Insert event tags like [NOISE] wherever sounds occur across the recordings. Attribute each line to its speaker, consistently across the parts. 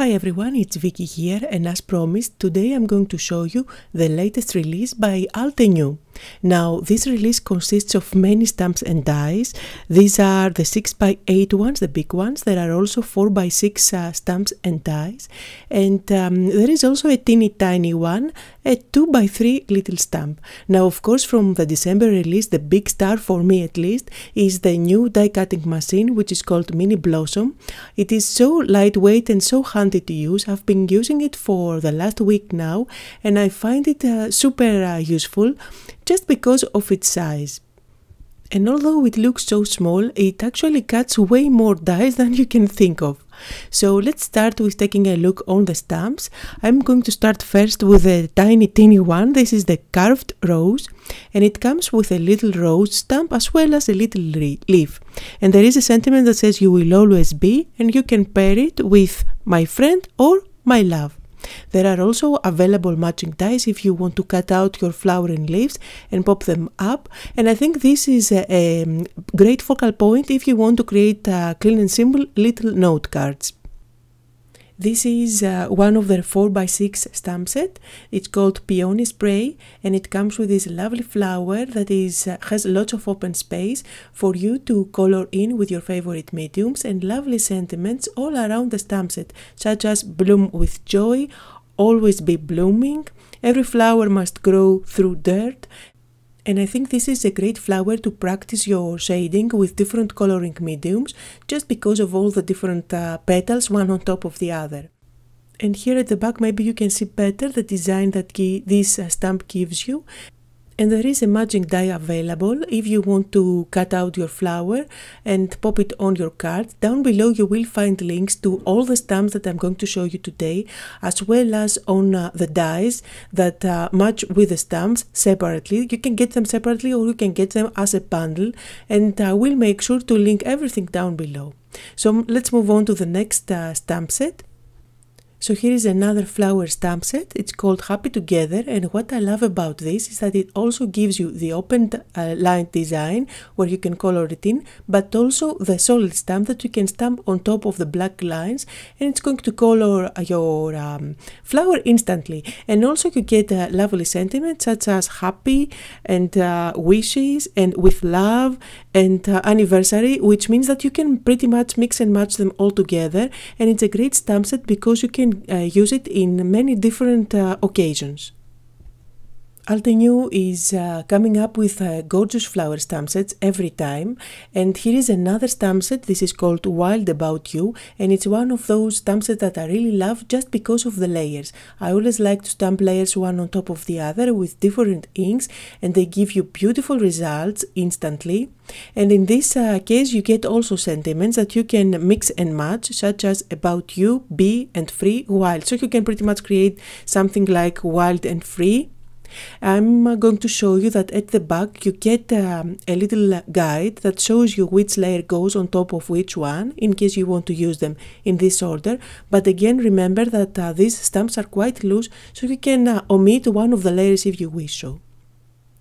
Speaker 1: Hi everyone, it's Vicky here and as promised, today I'm going to show you the latest release by Altenew. Now, this release consists of many stamps and dies. These are the 6x8 ones, the big ones. There are also 4x6 uh, stamps and dies. And um, there is also a teeny tiny one, a 2x3 little stamp. Now, of course, from the December release, the big star, for me at least, is the new die cutting machine, which is called Mini Blossom. It is so lightweight and so handy to use. I've been using it for the last week now, and I find it uh, super uh, useful just because of its size. And although it looks so small, it actually cuts way more dies than you can think of. So let's start with taking a look on the stamps. I'm going to start first with a tiny teeny one. This is the carved rose and it comes with a little rose stamp as well as a little leaf. And there is a sentiment that says you will always be and you can pair it with my friend or my love. There are also available matching dies if you want to cut out your flowering leaves and pop them up. And I think this is a, a great focal point if you want to create a clean and simple little note cards. This is uh, one of their 4x6 stamp set. It's called Peony Spray and it comes with this lovely flower that is uh, has lots of open space for you to color in with your favorite mediums and lovely sentiments all around the stamp set, such as bloom with joy, always be blooming, every flower must grow through dirt, and I think this is a great flower to practice your shading with different coloring mediums just because of all the different uh, petals one on top of the other. And here at the back maybe you can see better the design that this uh, stamp gives you and there is a magic die available if you want to cut out your flower and pop it on your card. Down below you will find links to all the stamps that I'm going to show you today as well as on uh, the dies that uh, match with the stamps separately. You can get them separately or you can get them as a bundle and I uh, will make sure to link everything down below. So let's move on to the next uh, stamp set. So here is another flower stamp set. It's called Happy Together and what I love about this is that it also gives you the open uh, line design where you can color it in but also the solid stamp that you can stamp on top of the black lines and it's going to color uh, your um, flower instantly and also you get uh, lovely sentiments such as happy and uh, wishes and with love and uh, anniversary which means that you can pretty much mix and match them all together and it's a great stamp set because you can uh, use it in many different uh, occasions. Altenew is uh, coming up with uh, gorgeous flower stamp sets every time and here is another stamp set, this is called Wild About You and it's one of those stamp sets that I really love just because of the layers. I always like to stamp layers one on top of the other with different inks and they give you beautiful results instantly and in this uh, case you get also sentiments that you can mix and match such as about you, be and free, wild. So you can pretty much create something like wild and free I'm uh, going to show you that at the back you get um, a little uh, guide that shows you which layer goes on top of which one in case you want to use them in this order. But again, remember that uh, these stamps are quite loose, so you can uh, omit one of the layers if you wish so.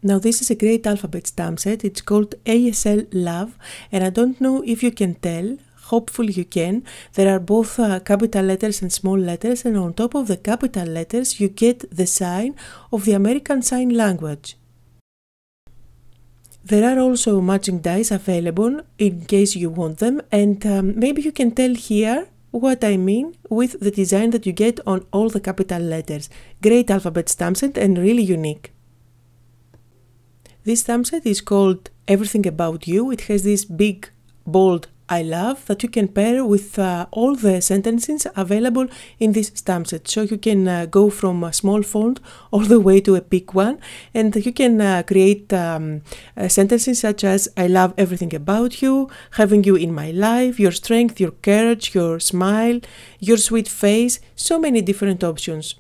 Speaker 1: Now this is a great alphabet stamp set, it's called ASL Love and I don't know if you can tell Hopefully you can. There are both uh, capital letters and small letters, and on top of the capital letters, you get the sign of the American Sign Language. There are also matching dies available in case you want them, and um, maybe you can tell here what I mean with the design that you get on all the capital letters. Great alphabet stampset and really unique. This stampset is called Everything About You. It has this big, bold I love that you can pair with uh, all the sentences available in this stamp set. So you can uh, go from a small font [LAUGHS] all the way to a big one and you can uh, create um, uh, sentences such as I love everything about you, having you in my life, your strength, your courage, your smile, your sweet face, so many different options.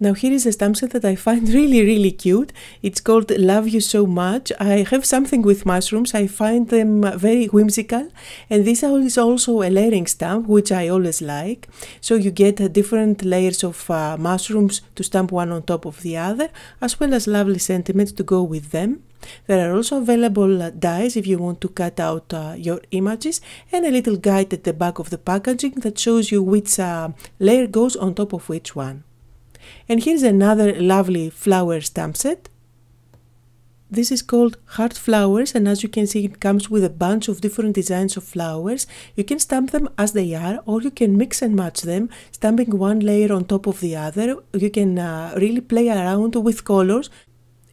Speaker 1: Now here is a stamp set that I find [LAUGHS] really, really cute. It's called Love You So Much. I have something with mushrooms. I find them very whimsical. And this is also a layering stamp, which I always like. So you get different layers of uh, mushrooms to stamp one on top of the other, as well as lovely sentiments to go with them. There are also available uh, dies if you want to cut out uh, your images and a little guide at the back of the packaging that shows you which uh, layer goes on top of which one. And here's another lovely flower stamp set. This is called Heart Flowers and as you can see it comes with a bunch of different designs of flowers. You can stamp them as they are or you can mix and match them, stamping one layer on top of the other. You can uh, really play around with colors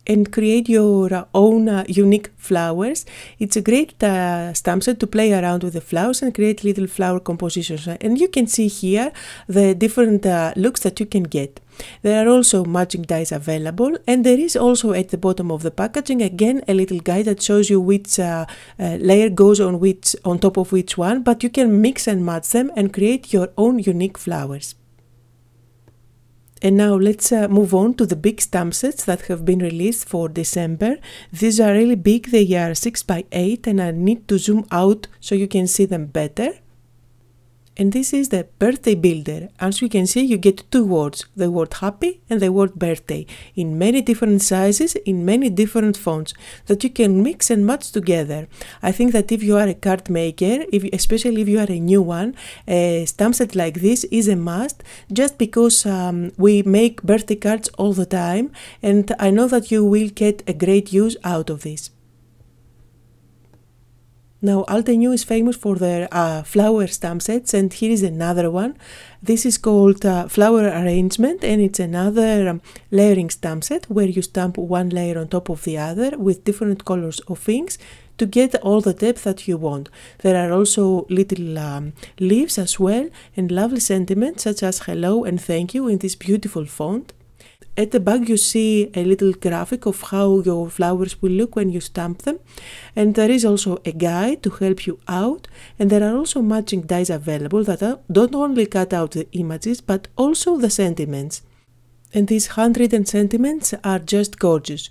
Speaker 1: and create your uh, own uh, unique flowers. It's a great uh, stamp set to play around with the flowers and create little flower compositions. And you can see here the different uh, looks that you can get. There are also matching dies available and there is also at the bottom of the packaging again a little guide that shows you which uh, uh, layer goes on which on top of which one but you can mix and match them and create your own unique flowers. And now let's uh, move on to the big stamp sets that have been released for December. These are really big, they are 6 by 8 and I need to zoom out so you can see them better. And this is the birthday builder. As you can see, you get two words, the word happy and the word birthday, in many different sizes, in many different fonts that you can mix and match together. I think that if you are a card maker, if, especially if you are a new one, a stamp set like this is a must just because um, we make birthday cards all the time and I know that you will get a great use out of this. Now, Altenew is famous for their uh, flower stamp sets, and here is another one. This is called uh, flower arrangement, and it's another um, layering stamp set where you stamp one layer on top of the other with different colors of inks to get all the depth that you want. There are also little um, leaves as well and lovely sentiments such as hello and thank you in this beautiful font. At the back you see a little graphic of how your flowers will look when you stamp them and there is also a guide to help you out and there are also matching dies available that don't only cut out the images but also the sentiments. And these handwritten sentiments are just gorgeous.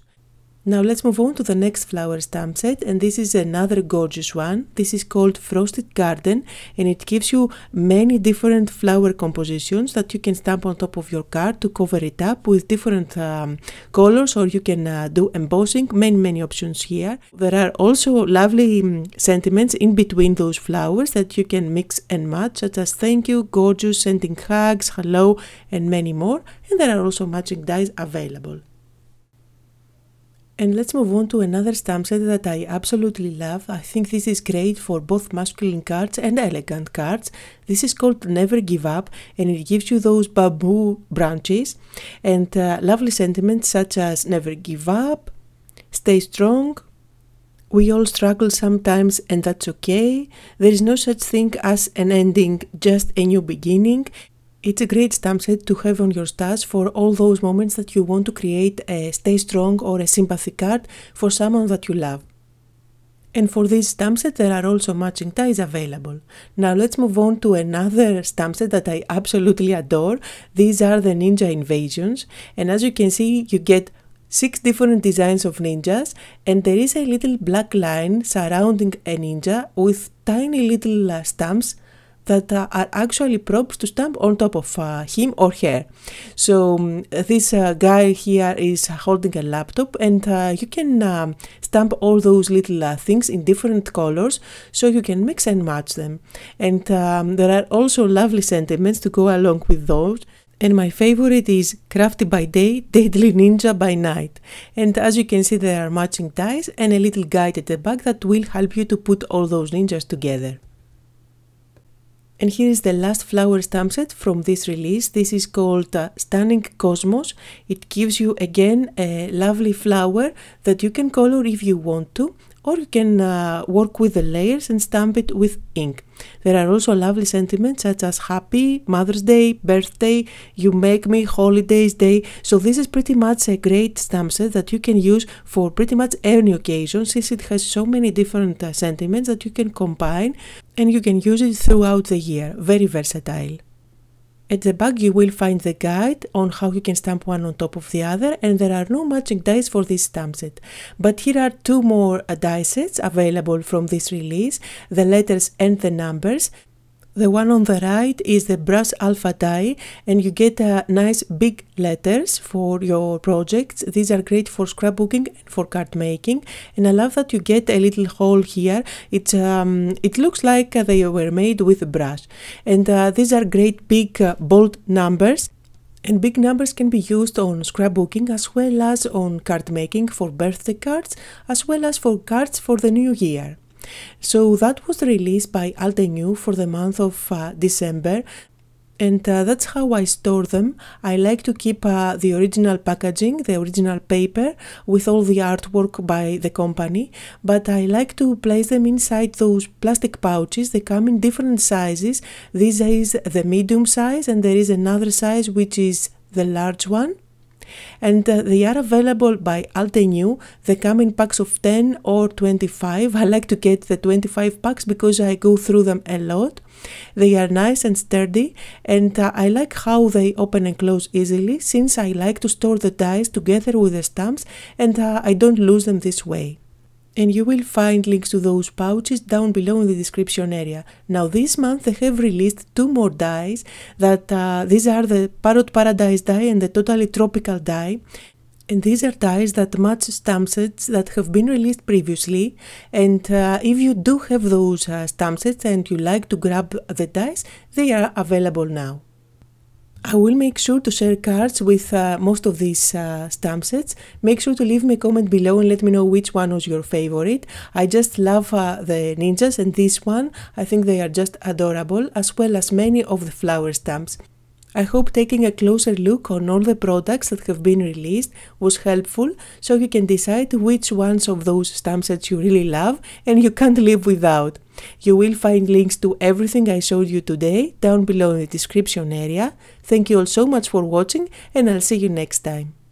Speaker 1: Now let's move on to the next flower stamp set and this is another gorgeous one. This is called Frosted Garden and it gives you many different flower compositions that you can stamp on top of your card to cover it up with different um, colors or you can uh, do embossing, many many options here. There are also lovely um, sentiments in between those flowers that you can mix and match such as thank you, gorgeous, sending hugs, hello and many more and there are also matching dies available. And let's move on to another stamp set that I absolutely love. I think this is great for both masculine cards and elegant cards. This is called Never Give Up and it gives you those bamboo branches and uh, lovely sentiments such as never give up, stay strong, we all struggle sometimes and that's okay. There is no such thing as an ending, just a new beginning. It's a great stamp set to have on your stash for all those moments that you want to create a Stay Strong or a sympathy card for someone that you love. And for this stamp set, there are also matching ties available. Now let's move on to another stamp set that I absolutely adore. These are the Ninja Invasions. And as you can see, you get six different designs of ninjas. And there is a little black line surrounding a ninja with tiny little uh, stamps that uh, are actually props to stamp on top of uh, him or her. So um, this uh, guy here is holding a laptop and you can um, stamp all those little things in different colors so you can mix and match them. And um, there are also lovely sentiments to go along with those and my favorite is Crafty by Day, Deadly Ninja by Night. And as you can see there are matching ties and a little guide at the back that will help you to put all those ninjas together. And here is the last flower stamp set from this release. This is called uh, Stunning Cosmos. It gives you again a lovely flower that you can color if you want to or you can uh, work with the layers and stamp it with ink. There are also lovely sentiments such as happy, Mother's Day, birthday, you make me, holidays day. So this is pretty much a great stamp set that you can use for pretty much any occasion since it has so many different uh, sentiments that you can combine and you can use it throughout the year, very versatile. At the back you will find the guide on how you can stamp one on top of the other and there are no matching dies for this stamp set. But here are two more die sets available from this release, the letters and the numbers the one on the right is the brass alpha die and you get uh, nice big letters for your projects. These are great for scrapbooking and for card making and I love that you get a little hole here. It, um, it looks like uh, they were made with a brush and uh, these are great big uh, bold numbers and big numbers can be used on scrapbooking as well as on card making for birthday cards as well as for cards for the new year. So that was released by Altenew for the month of uh, December and uh, that's how I store them. I like to keep uh, the original packaging, the original paper with all the artwork by the company, but I like to place them inside those plastic pouches. They come in different sizes. This is the medium size and there is another size which is the large one and uh, they are available by Altenew. They come in packs of 10 or 25. I like to get the 25 packs because I go through them a lot. They are nice and sturdy and uh, I like how they open and close easily since I like to store the dies together with the stamps and uh, I don't lose them this way and you will find links to those pouches down below in the description area. Now this month they have released two more dyes that uh, these are the Parrot Paradise dye and the Totally Tropical dye and these are dyes that match stamp sets that have been released previously. And uh, if you do have those uh, sets and you like to grab the dyes, they are available now. I will make sure to share cards with uh, most of these uh, stamp sets. Make sure to leave me a comment below and let me know which one was your favorite. I just love uh, the ninjas and this one. I think they are just adorable, as well as many of the flower stamps. I hope taking a closer look on all the products that have been released was helpful so you can decide which ones of those stamp sets you really love and you can't live without. You will find links to everything I showed you today down below in the description area. Thank you all so much for watching and I'll see you next time.